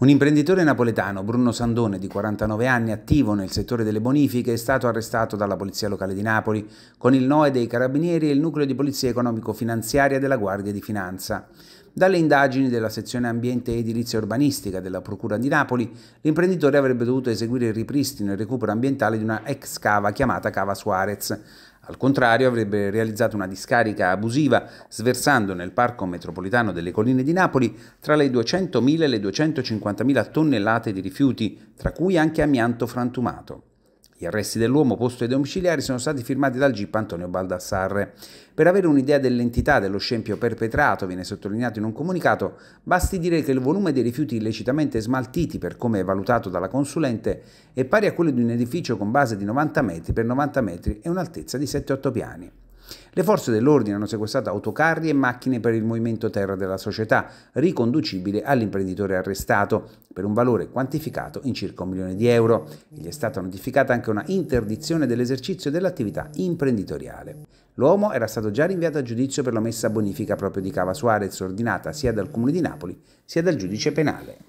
Un imprenditore napoletano, Bruno Sandone, di 49 anni, attivo nel settore delle bonifiche, è stato arrestato dalla Polizia Locale di Napoli, con il NOE dei Carabinieri e il Nucleo di Polizia Economico-Finanziaria della Guardia di Finanza. Dalle indagini della sezione ambiente e edilizia urbanistica della Procura di Napoli, l'imprenditore avrebbe dovuto eseguire il ripristino e il recupero ambientale di una ex cava chiamata Cava Suarez. Al contrario, avrebbe realizzato una discarica abusiva, sversando nel Parco Metropolitano delle Colline di Napoli tra le 200.000 e le 250.000 tonnellate di rifiuti, tra cui anche amianto frantumato. Gli arresti dell'uomo posto ai domiciliari sono stati firmati dal GIP Antonio Baldassarre. Per avere un'idea dell'entità dello scempio perpetrato, viene sottolineato in un comunicato, basti dire che il volume dei rifiuti illecitamente smaltiti, per come è valutato dalla consulente, è pari a quello di un edificio con base di 90 metri per 90 metri e un'altezza di 7-8 piani. Le forze dell'ordine hanno sequestrato autocarri e macchine per il movimento terra della società, riconducibile all'imprenditore arrestato, per un valore quantificato in circa un milione di euro. gli è stata notificata anche una interdizione dell'esercizio dell'attività imprenditoriale. L'uomo era stato già rinviato a giudizio per la messa a bonifica proprio di Cava Suarez, ordinata sia dal Comune di Napoli sia dal giudice penale.